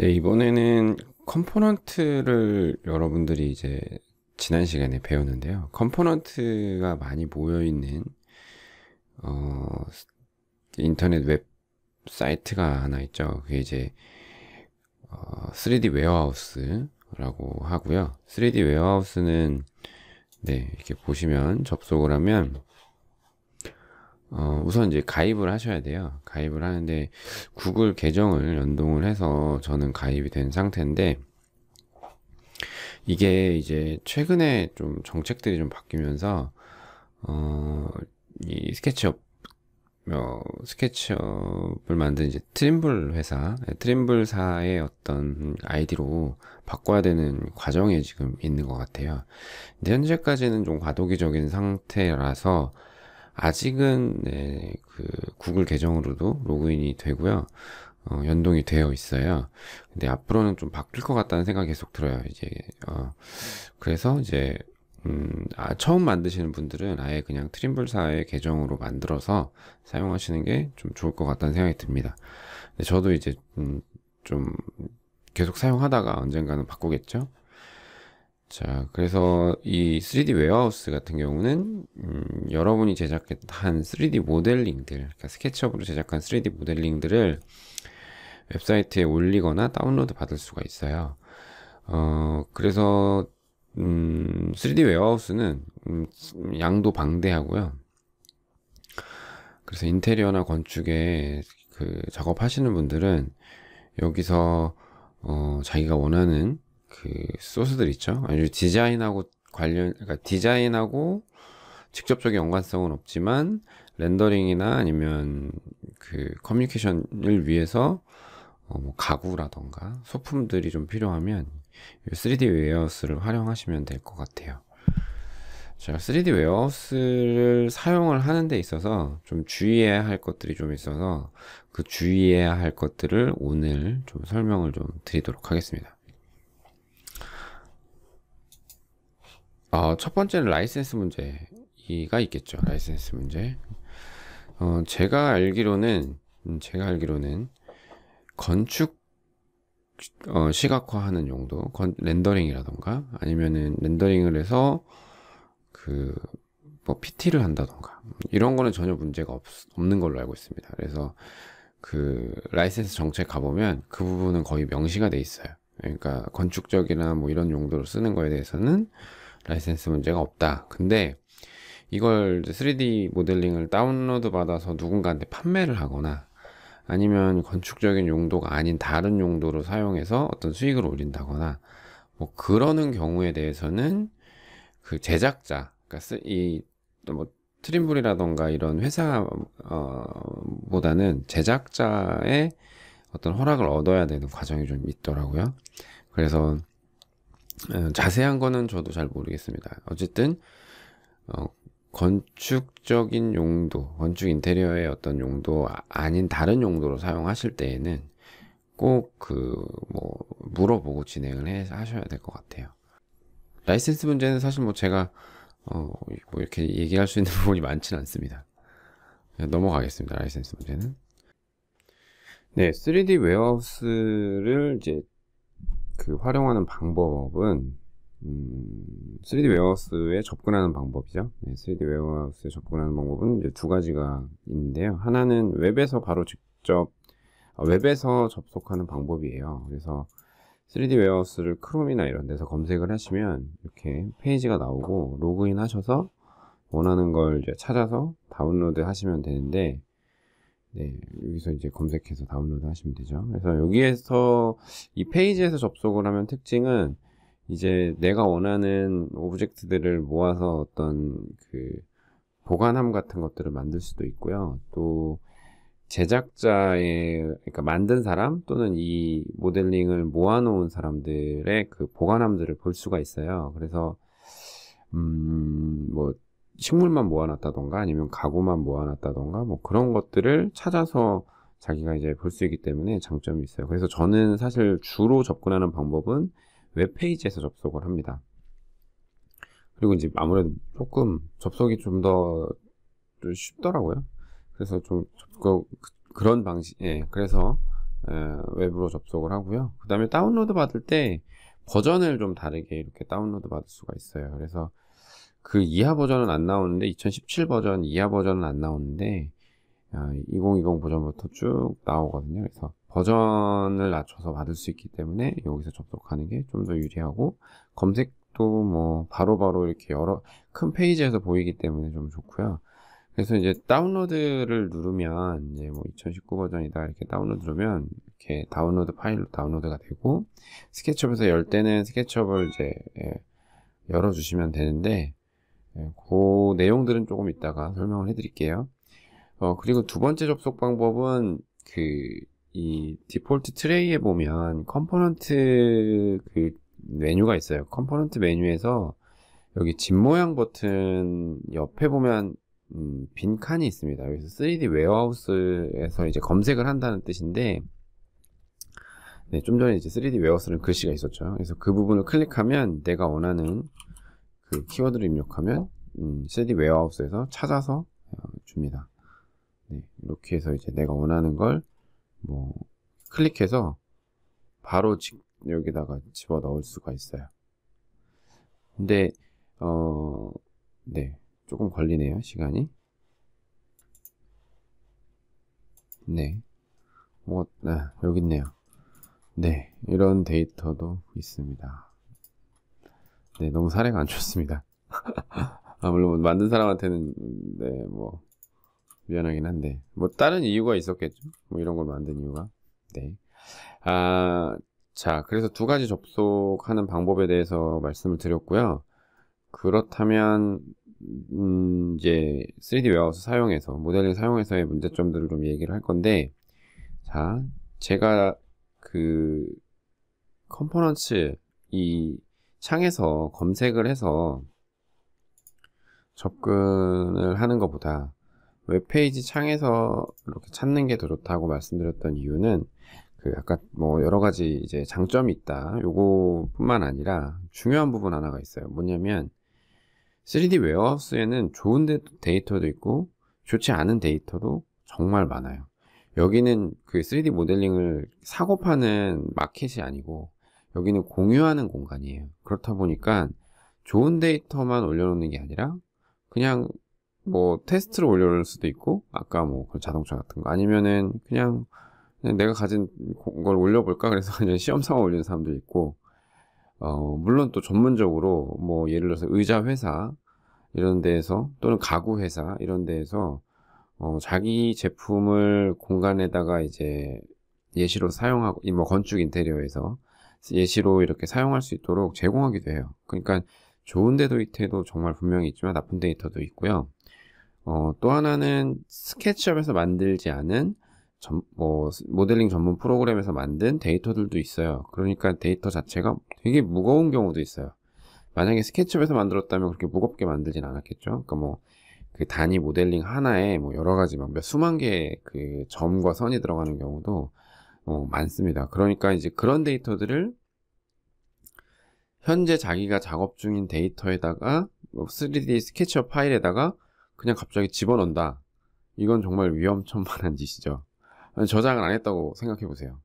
네, 이번에는 컴포넌트를 여러분들이 이제 지난 시간에 배웠는데요. 컴포넌트가 많이 모여있는 어, 인터넷 웹사이트가 하나 있죠. 그게 이제 어, 3D 웨어하우스라고 하고요. 3D 웨어하우스는 네, 이렇게 보시면 접속을 하면 어, 우선 이제 가입을 하셔야 돼요. 가입을 하는데 구글 계정을 연동을 해서 저는 가입이 된 상태인데 이게 이제 최근에 좀 정책들이 좀 바뀌면서 어, 이 스케치업 어, 스케치업을 만든 이제 트림블 회사, 네, 트림블사의 어떤 아이디로 바꿔야 되는 과정에 지금 있는 것 같아요. 근데 현재까지는 좀 과도기적인 상태라서 아직은 네, 그 구글 계정으로도 로그인이 되고요. 어, 연동이 되어 있어요. 근데 앞으로는 좀 바뀔 것 같다는 생각이 계속 들어요. 이제 어, 그래서 이제 음, 아, 처음 만드시는 분들은 아예 그냥 트림블사의 계정으로 만들어서 사용하시는 게 좀 좋을 것 같다는 생각이 듭니다. 저도 이제 음, 좀 계속 사용하다가 언젠가는 바꾸겠죠. 자, 그래서 이 3D 웨어하우스 같은 경우는 음, 여러분이 제작한 3D 모델링들, 그러니까 스케치업으로 제작한 3D 모델링들을 웹사이트에 올리거나 다운로드 받을 수가 있어요. 어, 그래서 음, 3D 웨어하우스는 음, 양도 방대하고요. 그래서 인테리어나 건축에 그 작업하시는 분들은 여기서 어, 자기가 원하는 그 소스들 있죠. 아주 디자인하고 관련, 그러니까 디자인하고 직접적인 연관성은 없지만 렌더링이나 아니면 그 커뮤니케이션을 위해서 어뭐 가구라던가 소품들이 좀 필요하면 3D 웨어하우스를 활용하시면 될 것 같아요. 제가 3D 웨어하우스를 사용을 하는 데 있어서 좀 주의해야 할 것들이 좀 있어서 그 주의해야 할 것들을 오늘 좀 설명을 좀 드리도록 하겠습니다. 어, 첫 번째는 라이센스 문제가 있겠죠. 라이센스 문제. 어, 제가 알기로는 음, 제가 알기로는 건축 어, 시각화하는 용도, 건, 렌더링이라던가 아니면은 렌더링을 해서 그 뭐 PT를 한다던가 이런 거는 전혀 문제가 없, 없는 걸로 알고 있습니다. 그래서 그 라이센스 정책 가보면 그 부분은 거의 명시가 돼 있어요. 그러니까 건축적이나 뭐 이런 용도로 쓰는 거에 대해서는 라이센스 문제가 없다. 근데 이걸 3D 모델링을 다운로드 받아서 누군가한테 판매를 하거나 아니면 건축적인 용도가 아닌 다른 용도로 사용해서 어떤 수익을 올린다거나 뭐 그러는 경우에 대해서는 그 제작자 그니까 이뭐 트림블이라던가 이런 회사 어, 보다는 제작자의 어떤 허락을 얻어야 되는 과정이 좀 있더라고요. 그래서 어, 자세한 거는 저도 잘 모르겠습니다. 어쨌든 어, 건축적인 용도, 건축 인테리어의 어떤 용도 아, 아닌 다른 용도로 사용하실 때에는 꼭그뭐 물어보고 진행을 해 하셔야 될 것 같아요. 라이센스 문제는 사실 뭐 제가 어, 뭐 이렇게 얘기할 수 있는 부분이 많지는 않습니다. 넘어가겠습니다. 라이센스 문제는. 네, 3D 웨어하우스를 이제 그 활용하는 방법은 음, 3D 웨어하우스에 접근하는 방법이죠. 네, 3D 웨어하우스에 접근하는 방법은 이제 두 가지가 있는데요. 하나는 웹에서 바로 직접 아, 웹에서 접속하는 방법이에요. 그래서 3D 웨어하우스를 크롬이나 이런 데서 검색을 하시면 이렇게 페이지가 나오고 로그인 하셔서 원하는 걸 이제 찾아서 다운로드 하시면 되는데 네, 여기서 이제 검색해서 다운로드 하시면 되죠. 그래서 여기에서 이 페이지에서 접속을 하면 특징은 이제 내가 원하는 오브젝트들을 모아서 어떤 그 보관함 같은 것들을 만들 수도 있고요. 또 제작자의 그러니까 만든 사람 또는 이 모델링을 모아놓은 사람들의 그 보관함들을 볼 수가 있어요. 그래서 음뭐 식물만 모아놨다던가 아니면 가구만 모아놨다던가 뭐 그런 것들을 찾아서 자기가 이제 볼 수 있기 때문에 장점이 있어요. 그래서 저는 사실 주로 접근하는 방법은 웹페이지에서 접속을 합니다. 그리고 이제 아무래도 조금 접속이 좀 더 쉽더라고요. 그래서 좀 접근, 그런 방식, 예, 그래서 웹으로 접속을 하고요. 그 다음에 다운로드 받을 때 버전을 좀 다르게 이렇게 다운로드 받을 수가 있어요. 그래서 그 이하 버전은 안 나오는데 2017 버전 이하 버전은 안 나오는데 2020 아, 버전부터 쭉 나오거든요. 그래서 버전을 낮춰서 받을 수 있기 때문에 여기서 접속하는 게 좀 더 유리하고 검색도 뭐 바로바로 바로 이렇게 여러 큰 페이지에서 보이기 때문에 좀 좋고요. 그래서 이제 다운로드를 누르면 이제 뭐 2019 버전이다 이렇게 다운로드 누르면 이렇게 다운로드 파일로 다운로드가 되고 스케치업에서 열 때는 스케치업을 이제 예, 열어주시면 되는데 그 내용들은 조금 이따가 설명을 해드릴게요. 어, 그리고 두 번째 접속 방법은 그 이 디폴트 트레이에 보면 컴포넌트 그 메뉴가 있어요. 컴포넌트 메뉴에서 여기 집 모양 버튼 옆에 보면 음, 빈 칸이 있습니다. 여기서 3D 웨어하우스에서 이제 검색을 한다는 뜻인데 네, 좀 전에 이제 3D 웨어하우스는 글씨가 있었죠. 그래서 그 부분을 클릭하면 내가 원하는 그 키워드를 입력하면 음, CD 웨어하우스에서 찾아서 어, 줍니다. 네, 이렇게 해서 이제 내가 원하는 걸뭐 클릭해서 바로 여기다가 집어 넣을 수가 있어요. 근데 어, 네, 조금 걸리네요 시간이. 네, 뭐 아, 여기 있네요. 네, 이런 데이터도 있습니다. 네, 너무 사례가 안 좋습니다. 아, 물론 뭐 만든 사람한테는 네, 뭐 미안하긴 한데 뭐 다른 이유가 있었겠죠. 뭐 이런 걸 만든 이유가. 네. 아, 자, 그래서 두 가지 접속하는 방법에 대해서 말씀을 드렸고요. 그렇다면 음, 이제 3D 웨어하우스 사용해서 모델링 사용해서의 문제점들을 좀 얘기를 할 건데 자, 제가 그 컴포넌츠 이 창에서 검색을 해서 접근을 하는 것보다 웹페이지 창에서 이렇게 찾는 게 더 좋다고 말씀드렸던 이유는 그 아까 뭐 여러 가지 이제 장점이 있다. 요거뿐만 아니라 중요한 부분 하나가 있어요. 뭐냐면 3D 웨어하우스에는 좋은 데이터도 있고 좋지 않은 데이터도 정말 많아요. 여기는 그 3D 모델링을 사고 파는 마켓이 아니고 여기는 공유하는 공간이에요. 그렇다 보니까 좋은 데이터만 올려놓는 게 아니라 그냥 뭐 테스트로 올려놓을 수도 있고 아까 뭐 자동차 같은 거 아니면은 그냥, 내가 가진 걸 올려볼까 그래서 그냥 시험 상아 올리는 사람도 있고 어 물론 또 전문적으로 뭐 예를 들어서 의자 회사 이런 데에서 또는 가구 회사 이런 데에서 어 자기 제품을 공간에다가 이제 예시로 사용하고 뭐 건축 인테리어에서 예시로 이렇게 사용할 수 있도록 제공하기도 해요. 그러니까 좋은 데이터도 정말 분명히 있지만 나쁜 데이터도 있고요. 어, 또 하나는 스케치업에서 만들지 않은 점, 뭐, 모델링 전문 프로그램에서 만든 데이터들도 있어요. 그러니까 데이터 자체가 되게 무거운 경우도 있어요. 만약에 스케치업에서 만들었다면 그렇게 무겁게 만들진 않았겠죠. 그러니까 뭐, 그 단위 모델링 하나에 뭐 여러 가지 막 몇 수만 개의 그 점과 선이 들어가는 경우도 어, 많습니다. 그러니까 이제 그런 데이터들을 현재 자기가 작업 중인 데이터에다가 3D 뭐 스케치업 파일에다가 그냥 갑자기 집어넣는다. 이건 정말 위험천만한 짓이죠. 저장을 안 했다고 생각해 보세요.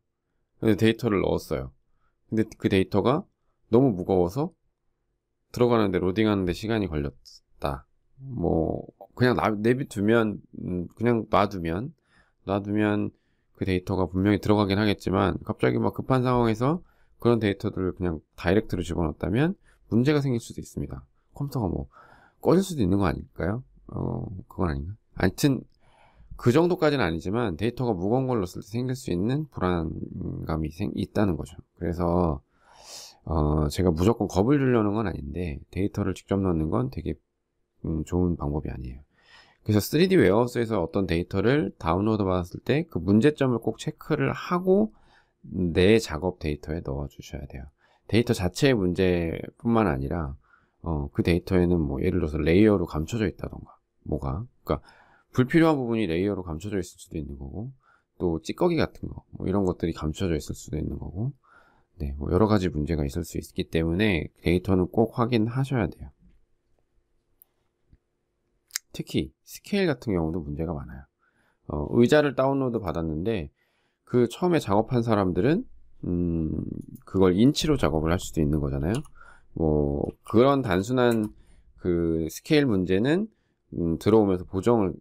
근데 데이터를 넣었어요. 근데 그 데이터가 너무 무거워서 들어가는데 로딩하는데 시간이 걸렸다. 뭐 그냥 내비두면 음, 그냥 놔두면 놔두면 그 데이터가 분명히 들어가긴 하겠지만 갑자기 막 급한 상황에서 그런 데이터들을 그냥 다이렉트로 집어넣었다면 문제가 생길 수도 있습니다. 컴퓨터가 뭐 꺼질 수도 있는 거 아닐까요? 어, 그건 아닌가? 하여튼 그 정도까지는 아니지만 데이터가 무거운 걸로 쓸 때 생길 수 있는 불안감이 생, 있다는 거죠. 그래서 어, 제가 무조건 겁을 주려는 건 아닌데 데이터를 직접 넣는 건 되게 음, 좋은 방법이 아니에요. 그래서 3D 웨어스에서 어떤 데이터를 다운로드 받았을 때 그 문제점을 꼭 체크를 하고 내 작업 데이터에 넣어 주셔야 돼요. 데이터 자체의 문제뿐만 아니라 어, 그 데이터에는 뭐 예를 들어서 레이어로 감춰져 있다던가 뭐가 그러니까 불필요한 부분이 레이어로 감춰져 있을 수도 있는 거고 또 찌꺼기 같은 거뭐 이런 것들이 감춰져 있을 수도 있는 거고 네, 뭐 여러 가지 문제가 있을 수 있기 때문에 데이터는 꼭 확인하셔야 돼요. 특히 스케일 같은 경우도 문제가 많아요. 어, 의자를 다운로드 받았는데 그 처음에 작업한 사람들은 음, 그걸 인치로 작업을 할 수도 있는 거잖아요. 뭐 그런 단순한 그 스케일 문제는 음, 들어오면서 보정이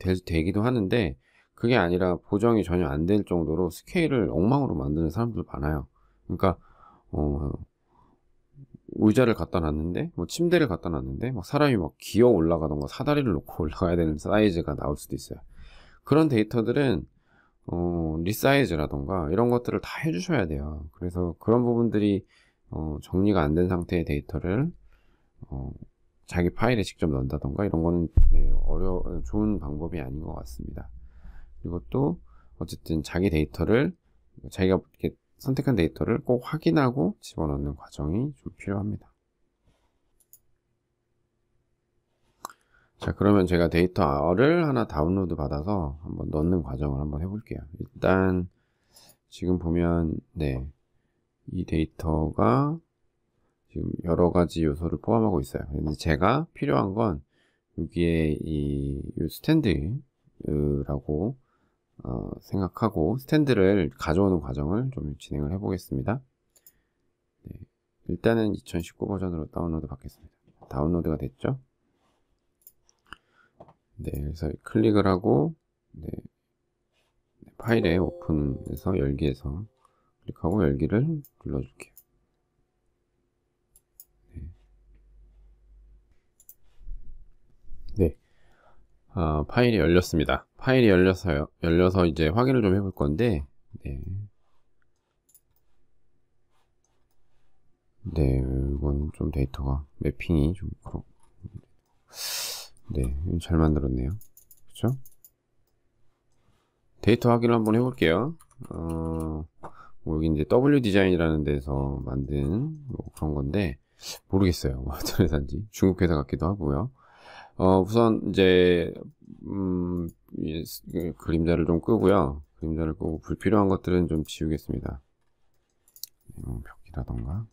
되, 기도 하는데 그게 아니라 보정이 전혀 안 될 정도로 스케일을 엉망으로 만드는 사람들 많아요. 그러니까 어, 의자를 갖다 놨는데 뭐 침대를 갖다 놨는데 막 사람이 막 기어 올라가던가 사다리를 놓고 올라가야 되는 사이즈가 나올 수도 있어요. 그런 데이터들은 어, 리사이즈라던가 이런 것들을 다 해주셔야 돼요. 그래서 그런 부분들이 어, 정리가 안 된 상태의 데이터를 어, 자기 파일에 직접 넣는다던가 이런 건 네, 어려 좋은 방법이 아닌 것 같습니다. 이것도 어쨌든 자기 데이터를 자기가 이렇게 선택한 데이터를 꼭 확인하고 집어넣는 과정이 좀 필요합니다. 자 그러면 제가 데이터를 하나 다운로드 받아서 한번 넣는 과정을 한번 해볼게요. 일단 지금 보면 네 이 데이터가 지금 여러 가지 요소를 포함하고 있어요. 근데 제가 필요한 건 여기에 이, 이 스탠드라고 어, 생각하고 스탠드를 가져오는 과정을 좀 진행을 해보겠습니다. 네, 일단은 2019 버전으로 다운로드 받겠습니다. 다운로드가 됐죠? 네, 그래서 클릭을 하고 네, 네 파일에 오픈해서 열기에서 클릭하고 열기를 눌러줄게요. 네, 네. 아, 파일이 열렸습니다. 파일이 열려서요. 열려서 이제 확인을 좀 해볼 건데, 네. 네, 이건 좀 데이터가 맵핑이좀 그렇. 고 네, 잘 만들었네요. 그렇죠? 데이터 확인을 한번 해볼게요. 어, 뭐 여기 이제 W 디자인이라는 데서 만든 뭐 그런 건데 모르겠어요. 어떤 회사인지 중국 회사 같기도 하고요. 어, 우선 이제 음, 예, 그림자를 좀 끄고요. 그림자를 끄고 불필요한 것들은 좀 지우겠습니다. 음, 벽이라던가.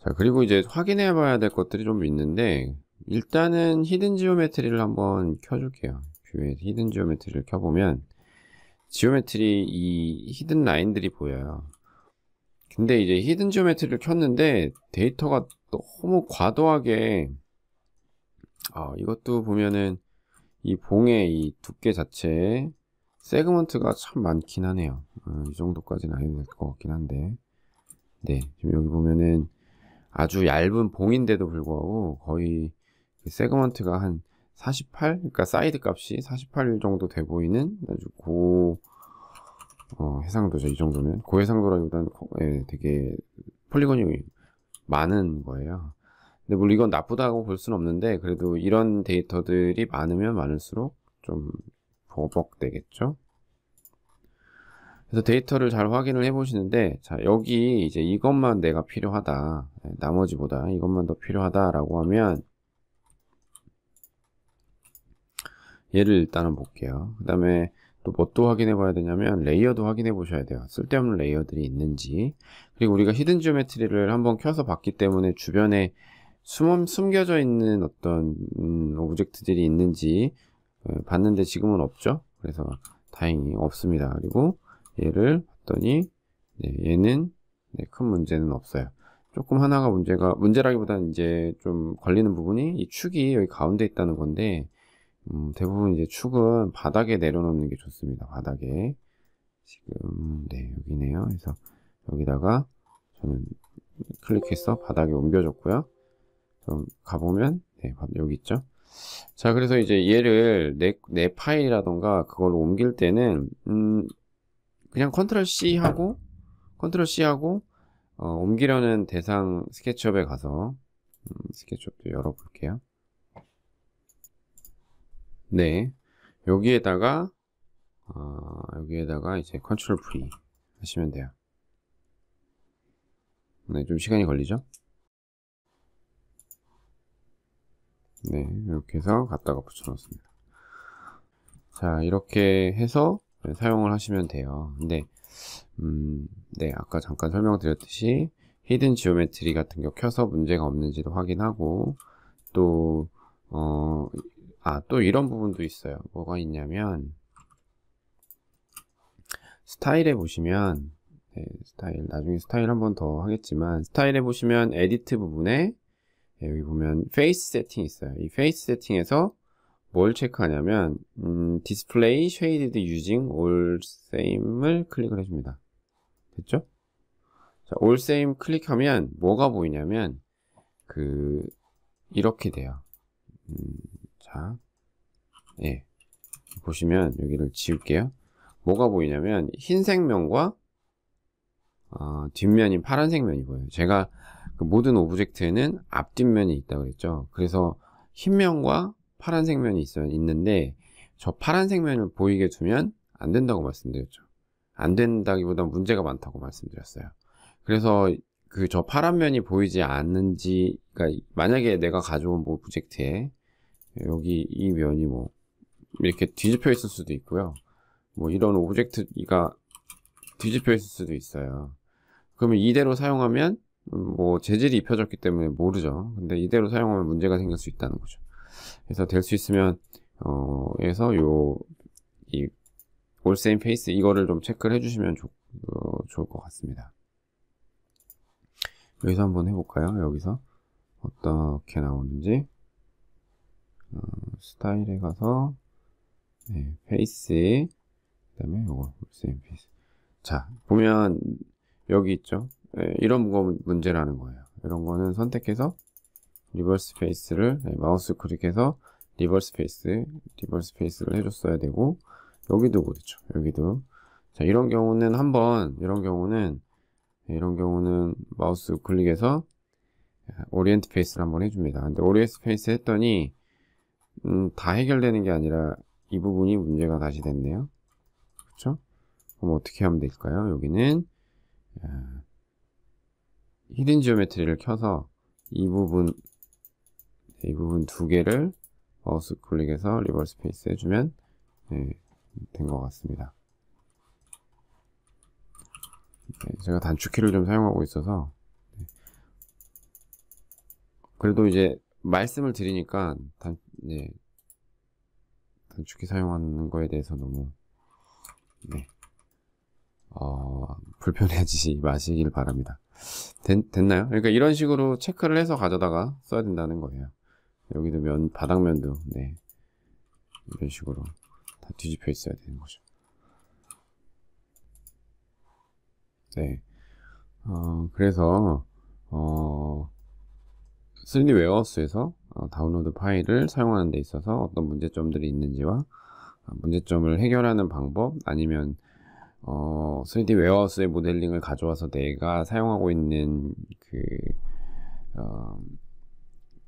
자, 그리고 이제 확인해 봐야 될 것들이 좀 있는데 일단은 히든 지오메트리를 한번 켜줄게요. 뷰에 히든 지오메트리를 켜보면 지오메트리 이 히든 라인들이 보여요. 근데 이제 히든 지오메트리를 켰는데 데이터가 너무 과도하게 어, 이것도 보면은 이 봉의 이 두께 자체에 세그먼트가 참 많긴 하네요. 어, 이 정도까지는 아니것 같긴 한데. 네, 지금 여기 보면은 아주 얇은 봉인데도 불구하고 거의 그 세그먼트가 한 48? 그러니까 사이드 값이 48일 정도 돼 보이는 아주 고, 어, 해상도죠. 이 정도면. 고해상도라기보다는 예, 되게 폴리곤이 많은 거예요. 근데 물론 이건 나쁘다고 볼 수는 없는데 그래도 이런 데이터들이 많으면 많을수록 좀버벅되겠죠 그래서 데이터를 잘 확인을 해보시는데 자 여기 이제 이것만 내가 필요하다 네, 나머지보다 이것만 더 필요하다라고 하면 얘를 일단은 볼게요 그 다음에 또 뭣도 확인해 봐야 되냐면 레이어도 확인해 보셔야 돼요 쓸데없는 레이어들이 있는지 그리고 우리가 히든 지오메트리를 한번 켜서 봤기 때문에 주변에 숨, 숨겨져 있는 어떤 음, 오브젝트들이 있는지 어, 봤는데 지금은 없죠. 그래서 다행히 없습니다. 그리고 얘를 봤더니 네, 얘는 네, 큰 문제는 없어요. 조금 하나가 문제가 문제라기보다는 이제 좀 걸리는 부분이 이 축이 여기 가운데 있다는 건데 음, 대부분 이제 축은 바닥에 내려놓는 게 좋습니다. 바닥에 지금 네 여기네요. 그래서 여기다가 저는 클릭해서 바닥에 옮겨졌고요 좀 가보면 네, 여기 있죠. 자, 그래서 이제 얘를 내, 내 파일이라던가 그걸로 옮길 때는 음, 그냥 컨트롤 C 하고 컨트롤 C 하고 어, 옮기려는 대상 스케치업에 가서 음, 스케치업도 열어볼게요. 네, 여기에다가 어, 여기에다가 이제 컨트롤 V 하시면 돼요. 네, 좀 시간이 걸리죠? 네, 이렇게 해서 갖다가 붙여놓습니다. 자, 이렇게 해서 사용을 하시면 돼요. 근데, 음, 네, 아까 잠깐 설명드렸듯이, 히든 지오메트리 같은 경우 켜서 문제가 없는지도 확인하고, 또, 어, 아, 또 이런 부분도 있어요. 뭐가 있냐면, 스타일에 보시면, 네, 스타일, 나중에 스타일 한번 더 하겠지만, 스타일에 보시면 에디트 부분에 예, 여기 보면 페이스 세팅 있어요. 이 페이스 세팅에서 뭘 체크하냐면 음, display shaded using all same을 클릭을 해줍니다. 됐죠? 자, all same 클릭하면 뭐가 보이냐면 그 이렇게 돼요. 음, 자, 예, 보시면 여기를 지울게요. 뭐가 보이냐면 흰색 면과 어, 뒷면인 파란색 면이 보여요. 제가 그 모든 오브젝트에는 앞뒷면이 있다고 그랬죠. 그래서 흰 면과 파란색 면이 있어요. 있는데 저 파란색 면을 보이게 두면 안 된다고 말씀드렸죠. 안 된다기보다 문제가 많다고 말씀드렸어요. 그래서 그 저 파란 면이 보이지 않는지 그러니까 만약에 내가 가져온 뭐 오브젝트에 여기 이 면이 뭐 이렇게 뒤집혀 있을 수도 있고요. 뭐 이런 오브젝트가 뒤집혀 있을 수도 있어요. 그러면 이대로 사용하면 뭐 재질이 입혀졌기 때문에 모르죠. 근데 이대로 사용하면 문제가 생길 수 있다는 거죠. 그래서 될 수 있으면 어, 에서 요, 이, 올세인 페이스 이거를 좀 체크를 해주시면 좋, 어, 좋을 것 같습니다. 여기서 한번 해볼까요? 여기서 어떻게 나오는지 어, 스타일에 가서 네, 페이스 그 다음에 요거 올세인 페이스 자 보면 여기 있죠? 네, 이런 거 문제라는 거예요. 이런 거는 선택해서 리버스 페이스를 네, 마우스 클릭해서 리버스 페이스, 리버스 페이스를 해줬어야 되고 여기도 그렇죠. 여기도 자 이런 경우는 한번 이런 경우는 네, 이런 경우는 마우스 클릭해서 오리엔트 페이스를 한번 해줍니다. 근데 오리엔트 페이스 했더니 음, 다 해결되는 게 아니라 이 부분이 문제가 다시 됐네요. 그렇죠? 그럼 어떻게 하면 될까요? 여기는 아, 히든 지오메트리를 켜서 이 부분 이 부분 두 개를 마우스 클릭해서 리버스 페이스 해주면 네, 된것 같습니다. 네, 제가 단축키를 좀 사용하고 있어서 네. 그래도 이제 말씀을 드리니까 단, 네, 단축키 사용하는 거에 대해서 너무 네, 어, 불편해지지 마시길 바랍니다. 된, 됐나요? 그러니까 이런 식으로 체크를 해서 가져다가 써야 된다는 거예요. 여기도 면, 바닥면도, 네. 이런 식으로 다 뒤집혀 있어야 되는 거죠. 네. 어, 그래서, 어, 3D 웨어스에서 어, 다운로드 파일을 사용하는 데 있어서 어떤 문제점들이 있는지와 아, 문제점을 해결하는 방법 아니면 어, 3D 웨어하우스의 모델링을 가져와서 내가 사용하고 있는 그 어,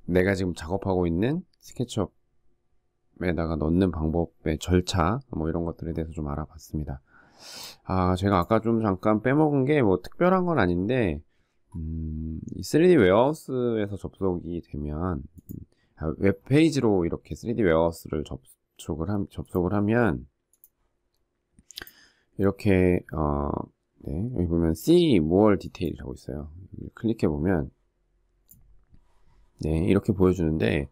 내가 지금 작업하고 있는 스케치업에다가 넣는 방법의 절차 뭐 이런 것들에 대해서 좀 알아봤습니다. 아 제가 아까 좀 잠깐 빼먹은 게 뭐 특별한 건 아닌데 음, 3D 웨어하우스에서 접속이 되면 아, 웹페이지로 이렇게 3D 웨어하우스를 접속을, 함, 접속을 하면 이렇게 어, 네, 여기 보면 See More Detail이라고 있어요. 클릭해 보면 네 이렇게 보여주는데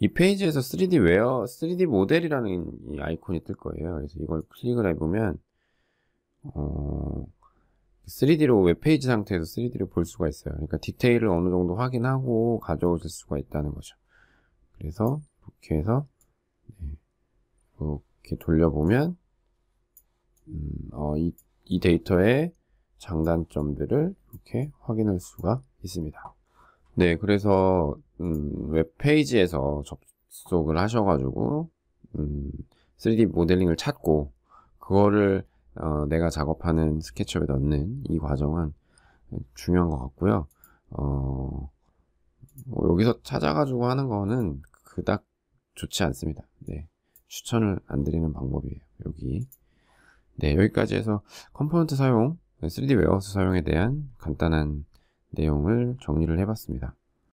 이 페이지에서 3D 웨어, 3D 모델이라는 이 아이콘이 뜰 거예요. 그래서 이걸 클릭을 해보면 어, 3D로 웹페이지 상태에서 3D를 볼 수가 있어요. 그러니까 디테일을 어느 정도 확인하고 가져오실 수가 있다는 거죠. 그래서 이렇게 해서 네, 이렇게 돌려보면 음, 어, 이, 이 데이터의 장단점들을 이렇게 확인할 수가 있습니다. 네, 그래서 음, 웹페이지에서 접속을 하셔가지고 음, 3D 모델링을 찾고 그거를 어, 내가 작업하는 스케치업에 넣는 이 과정은 중요한 것 같고요. 어, 뭐 여기서 찾아가지고 하는 거는 그닥 좋지 않습니다. 네, 추천을 안 드리는 방법이에요. 여기 네, 여기까지 해서 컴포넌트 사용, 3D 웨어하우스 사용에 대한 간단한 내용을 정리를 해봤습니다.